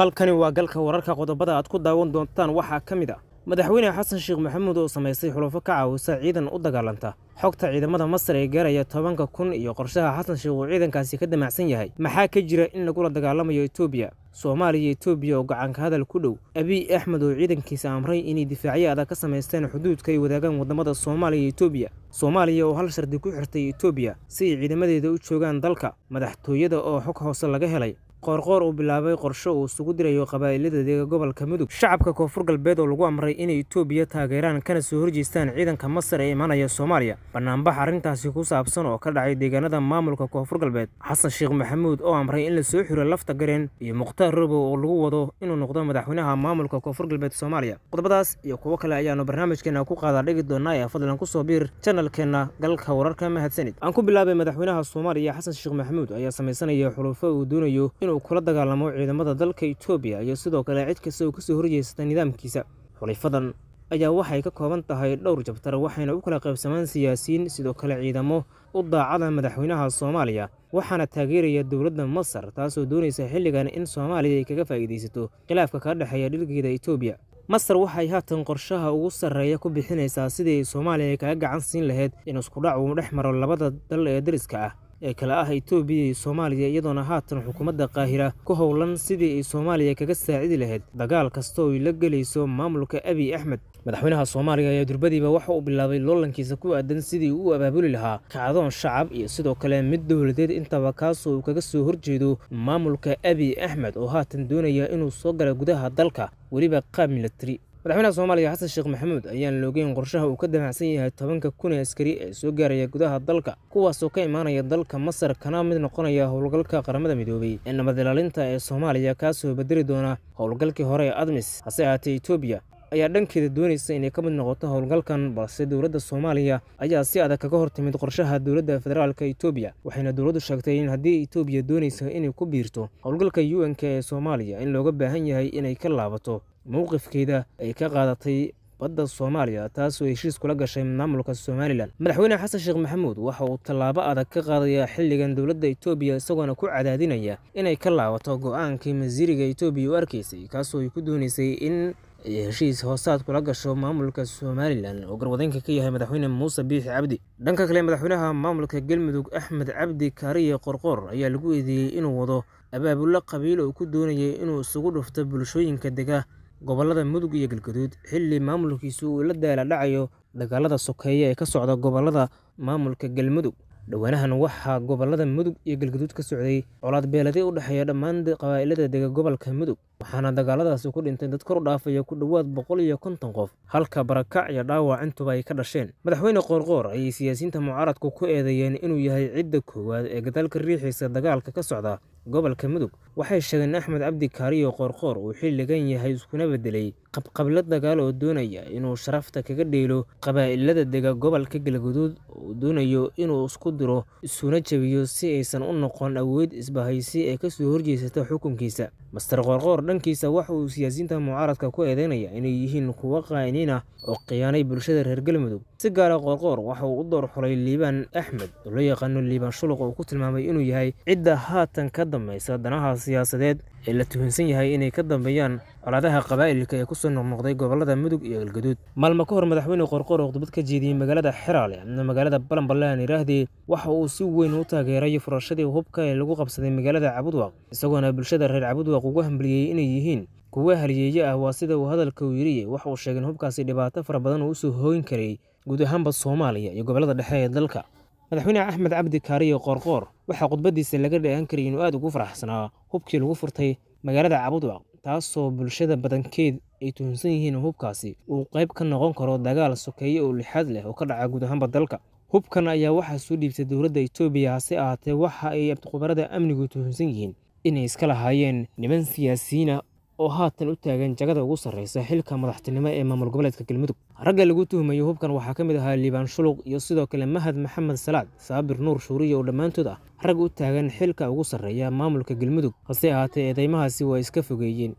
halkani waa galka wararka qodobada aad ku daawan doontaan waxaa ka mid a ah madaxweyne xasan sheekh maxamuud oo samaystay xulufo ka caawisa ciidan u dagaalanta xogta ciidamada masar ee gaaraya tobanka kun iyo qorshaha xasan sheekh uu ciidankaasi ka damacsan yahay maxaa ka jira in lagula dagaalamayo etoobiya soomaaliya etoobiya oo gacanka hadal ku dhow abiy axmed oo ciidankiisa amray inay difaacyo adag ka samaysteen xuduudka ay wadaagaan waddamada soomaaliya etoobiya soomaaliya oo hal shardi ku xirtay etoobiya si ay ciidamadeeda u joogaan dalka madaxtooyada oo xog hoose laga helay qoorqoor uu bilaabay qorsho uu isugu dirayo qabaa'iladadeega gobolka mudug shacabka koonfur galbeed oo lagu amray inay etoobiya taageeraan kana soo horjeestaan ciidanka masar ee imanaya soomaaliya bannaanbax arrintaasi ku saabsan oo ka dhacay deegaanada maamulka koonfur galbeed xasan sheekh maxamuud oo amray in la soo xiro lafta gareen iyo mukhtaar robow oo lagu wado inuu noqdo madaxweynaha maamulka koonfur galbeed soomaaliya qodobadaas iyo kuwo kale ayaanu barnaamijkeenna ku qaadaa dhigi doonaa ee fadlan kusoo biir janalkeenna galka wararka mahadsanid aan ku bilaabay madaxweynaha soomaaliya xasan sheekh maxamuud ayaa samaysanaya xulufo uu doonayo inuu kula dagaalamo ciidamada dalka Itoobiya iyo sidoo kale cid kasta uu ka soo horjeesta nidaamkiisa xulifadan ayaa waxay ka kooban tahay dhowr jabtar waxayna u kala qaybsamaan siyaasiyiin sidoo kale ciidamo u daacada madaxweynaha Soomaaliya waxaana taageeraya dowladda Masar taasoo doonaysa xilligan in Soomaaliya ay kaga faa'iideysato khilaafka ka dhexeeya dhilgeeda etoobiya masar waxay haatan qorshaha ugu sarreeya ku bixinaysaa sidii soomaaliya kaga gacan siin lahayd in iskudhac uu dhex maro labada dal ee dariska ah ee kala ah etoobiya iyo Soomaaliya iyadoona haatan xukuumadda Qaahira ku howlan sidii ay Soomaaliya kaga saacidi lahayd dagaal kasta oo ay la gelayso maamulka Abiy Axmed madaxweynaha Soomaaliya ayaa durbadiiba waxa uu bilaabay loolankiisa ku aadan sidii uu u abaabuli lahaa kacdoon shacab iyo sidoo kale mid dowladeed intaba kaasoo uu kaga soo horjeedo maamulka Abiy Axmed oo haatan doonaya inuu soo gala gudaha dalka weliba qaab milatari madaxweynaha soomaaliya xasan sheekh maxamuud ayaan loogeyn qorshaha uu ka damacsan yahay tobanka kun ee askari ee soo gaaraya gudaha dalka kuwaasoo ka imaanaya dalka masar kana mid noqonaya howlgalka qaramada midoobay ee nabad ilaalinta ee soomaaliya kaasoo bedeli doona howlgalkii hore ee admis hase ahaatee etoobiya ayaa dhankeeda doonaysa inay ka mid noqoto howlgalkan balse dowladda soomaaliya ayaa si adag kaga hortimid qorshaha dowladda federaalka etoobiya waxayna dowladdu sheegtay in haddii etoobiya doonaysa inay ku biirto howlgalka u n k ee soomaaliya in looga baahan yahay inay ka laabato mowqifkeeda ay ka qaadatay badda soomaaliya taasoo heshiis kula gashay maamulka somalilan madaxweyne xasan sheekh maxamuud waxa uu tallaabo adag ka qaadayaa xilligan dowladda etoobiya isagoona ku cadaadinaya inay ka laabato go-aankii masiiriga etoobiya u arkaysay kaasoo ay ku doonaysay in ay heshiis hoosaad kula gasho maamulka somalilan oo garwadeynka ka yahay madaxweyne muuse biixi cabdi dhanka kale madaxweynaha maamulka galmudug axmed cabdi kaariye qorqoor ayaa lagu eedeeyey inuu wado abaabulla qabiil oo ku doonayay inuu isugu dhufto bulshooyinka dega gobollada Mudug iyo Galgaduud xilli maamulkiisu uu la daalaa-dhacayo dagaalada sokeeye ee ka socda gobollada maamulka Galmudug dhowaanahan waxaa gobollada mudug iyo galgaduud ka socday colaad beeladii u dhexeeya dhammaan qabaa'ilada dega gobolka mudug waxaana dagaaladaasi ku dhintay dad kor u dhaafaya ku dhowaad boqol iyo konton qof halka barakac iyo dhaawac intuba ay ka dhasheen madaxweyne qoorqoor ayay siyaasiyiinta mucaaradku ku eedeeyeen inuu yahay cidda koowaad ee gadaalka riixiisa dagaalka ka socda gobolka mudug waxay sheegeen axmed cabdi kaariyo qoorqoor uu xilligan yahay iskuna bedelay qabqablad dagaal oo doonaya inuu sharafta kaga dheelo qabaa'ilada dega gobolka galguduud uu doonayo inuu isku diro isuna jabiyo si aysan u noqon awood isbahaysi ee kasoo horjeysata xukunkiisa master qoorqoor dhankiisa waxa uu siyaasiyiinta mucaaradka ku eedeynaya inay yihiin kuwo qaaniin ah oo khiyaanay bulshada reer galmudug si gaara qoorqoor waxa uu u door xulay liibaan axmed oo loo yaqaano liibaan shuluq oo ku tilmaamay inuu yahay cidda haatan ka dambeysa danaha siyaasadeed ee la tuhinsan yahay inay ka dambeeyaan colaadaha qabaa'ilka ee kusoo noqnoqday gobollada mudug iyo galgaduud maalmo ka hor madaxweyne qoorqoor oo khudbad ka jeediyey magaalada xeraale ama magaalada balamballaan iraahdee waxa uu si weyn u taageeray furashadii hubka ee lagu qabsaday magaalada cabudwaaq isagoona bulshada reer cabudwaq ugu hambaliyey inay yihiin Kuwa halyeeye ah waa sida uu hadalka u yidhi waxa uu sheegay in hubkaasi dhibaato fara badan uu usoo hooyin karay guud ahaanba Soomaaliya iyo gobollada dhexe ee dalka madaxweyne axmed cabdi kaariyo qoorqoor waxaa khudbaddiisa laga dheehan karayay inuu aad ugu faraxsanaa hubkii lagu furtay magaalada cabudwaq taasoo bulshada badankeed ay tuhunsan yihiin hubkaasi uu qayb ka noqon karo dagaal sokeeye oo lixaad leh oo ka dhaca guud ahaanba dalka hubkan ayaa waxaa soo dhiibtay dowladda etoobiya hase ahaatee waxa ay abdikhubarada amnigu tuhunsan yihiin inay iska lahaayeen niman siyaasiyiina ah oo haatan u taagan jagada ugu sarreysa xilka madaxtinimo ee maamul goboleedka galmudug ragga lagu tuhmayo hubkan waxaa ka mid ahaa liibaan shuluq iyo sidoo kale mahad maxamed salaad saabir nuur shuuriya oo dhammaantood ah rag u taagan xilka ugu sarreeya maamulka galmudug hase ahaatee eedeymahaasi waa iska fogeeyeen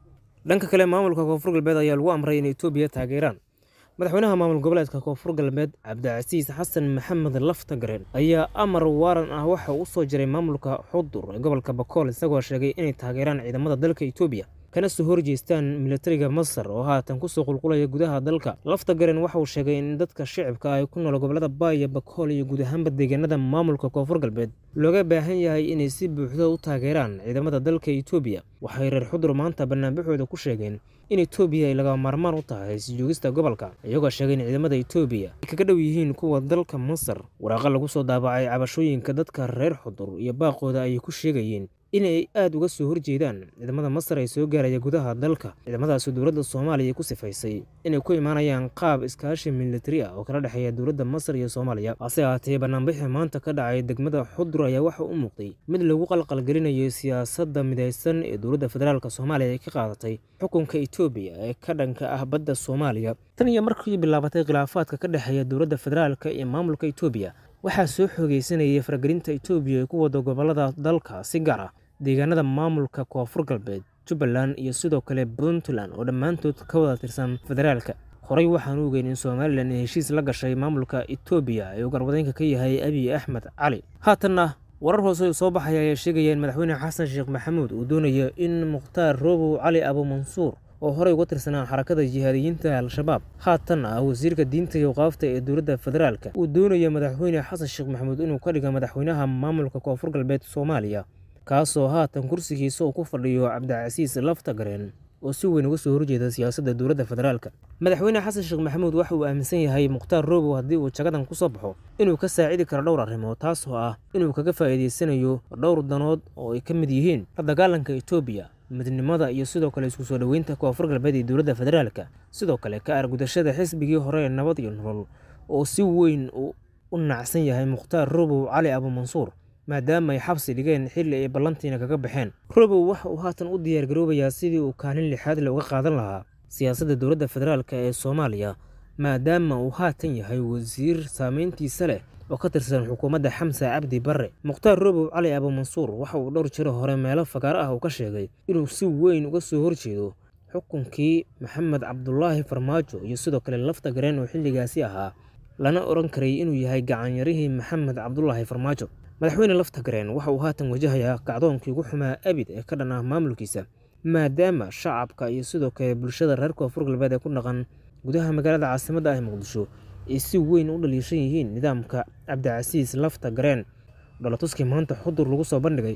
dhanka kale maamulka koonfur galbeed ayaa lagu amray inay etoobiya taageeraan madaxweynaha maamul goboleedka koonfur galbeed cabdicasiis xasan maxamed lafta gareen ayaa amar waaran ah waxa u soo jiray maamulka xudur ee gobolka bakool isagoo sheegay inay taageeraan ciidamada dalka etoobiya kana soo horjeestaan milatariga masar oo haatan kusoo qulqulaya gudaha dalka lafta garen waxauu sheegay in dadka shicibka ay ku nool gobolada baaya bakool iyo guud ahaanba deegaanada maamulka koonfur galbeed looga baahan yahay inay si buuxda u taageeraan ciidamada dalka etoobiya waxay reer xudur maanta banaanbaxooda ku sheegeen in etoobiya ay laga maarmaan u tahay sijoogista gobolka iyagoo sheegay in ciidamada etoobiya ay kaga dhow yihiin kuwa dalka masar waraaqo lagu soo daabacay cabashooyinka dadka reer xudur iyo baaqooda ayay ku sheegayeen in ay aad uga soo horjeedaan ciidamada masar ee soo gaaraya gudaha dalka ciidamadaasi dowladda soomaaliya ku sifaysay inay ku imaanayaan qaab iskaashi militari ah oo kala dhexeeya dowladda masar iyo soomaaliya hase haatee banaanbixii maanta ka dhacay degmada xudur ayaa waxa u muuqday mid lagu qalqalgelinayay siyaasadda midaysan ee dowladda federaalk soomaaliya ay ka qaadatay xukunka etoobiya ee ka dhanka ah badda soomaaliya tan iyo markii bilaabatay khilaafaadka ka dhexeeya dowladda federaalk iyo maamulka etoobiya waxaa soo xoogeysanayay faragelinta etoobiya ee ku wada gobolada dalka si gaar ah deegaanada maamulka koonfur galbeed jubbaland iyo sidoo kale puntland oo dhammaantood ka wada tirsan federaalka horey waxaanu ogeyn in somalilan heshiis la gashay maamulka etoobiya ee ugarwadeenka ka yahay abiy axmed cali haatanna warar hoose oo soo baxaya ayaa sheegaya in madaxweyne xasan sheekh maxamuud uu doonayo in mukhtaar roobow cali abuumansuur oo horey uga tirsanaa xarakada jihaadiyiinta al-shabaab haatan ah wasiirka diinta iyo qaafta ee dowladda federaalka uu doonayo madaxweyne xasan sheekh maxamuud inuu ka dhigo madaxweynaha maamulka koonfur galbeed soomaaliya kaasoo haatan kursigiisa uu ku fadhiyo cabdicasiis laftagareen oo si weyn uga soo horjeeda siyaasadda dowladda federaalka madaxweyne xasan sheekh maxamuud waxa uu aaminsan yahay mukhtaar roobow haddii uu jagadan ku soo baxo inuu ka saacidi karo dhowr arrimood taas oo ah inuu kaga faa'iidaysanayo dhowr danood oo ay ka mid yihiin la dagaalanka etoobiya midnimada iyo sidoo kale isku soo dhoweynta koonfur galbeed ee dowladda federaalka sidoo kale ka argudashada xisbigii hore ee nabad iyo nolol oo si weyn u nacsan yahay mukhtaar robow cali abuumansuur maadaama ay xabsi dhigeen xilli ay ballantiina kaga baxeen robow waxa uu haatan u diyaar garoobayaa sidii uu kaalin lixaad le uga qaadan lahaa siyaasadda dowladda federaalk ee soomaaliya maadaama uu haatan yahay wasiir saameyntiisa leh oo ka tirsan xukuumadda xamsa cabdi barre mukhtaar robow cali abumansuur waxa uu dhowr jiro hore meelo fagaar ah uu ka sheegay inuu si weyn uga soo horjeedo xukunkii maxamed cabdulaahi farmaajo iyo sidoo kale lafta gareen oo xilligaasi ahaa lana odhan karay inuu yahay gacanyarihii maxamed cabdulaahi farmaajo madaxweyne laftagreen waxa uu haatan wajahayaa kacdoonkii ugu xumaa abid ee ka dhan ah maamulkiisa maadaama shacabka iyo sidoo kale bulshada reer koonfur galbeed ee ku dhaqan gudaha magaalada caasimadda ah ee muqdisho ay si weyn u dhaliishan yihiin nidaamka cabdicasiis lafta gareen dhalatuskii maanta xudur lagu soo bandhigay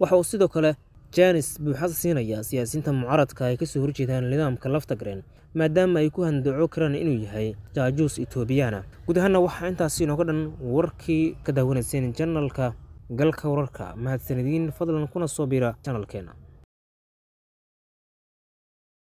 waxa uu sidoo kale jaanis buu xas siinayaa siyaasiyiinta mucaradka ay kasoo horjeedaan nidaamka laftagren maadaama ay ku handaco karaan inuu yahay jaajuus etoobiyaana guud ahaana waxaa intaasi inooga dhan warkii ka daawanayseen janalka galka wararka mahadsanadiin fadlan kuna soo biira janalkeena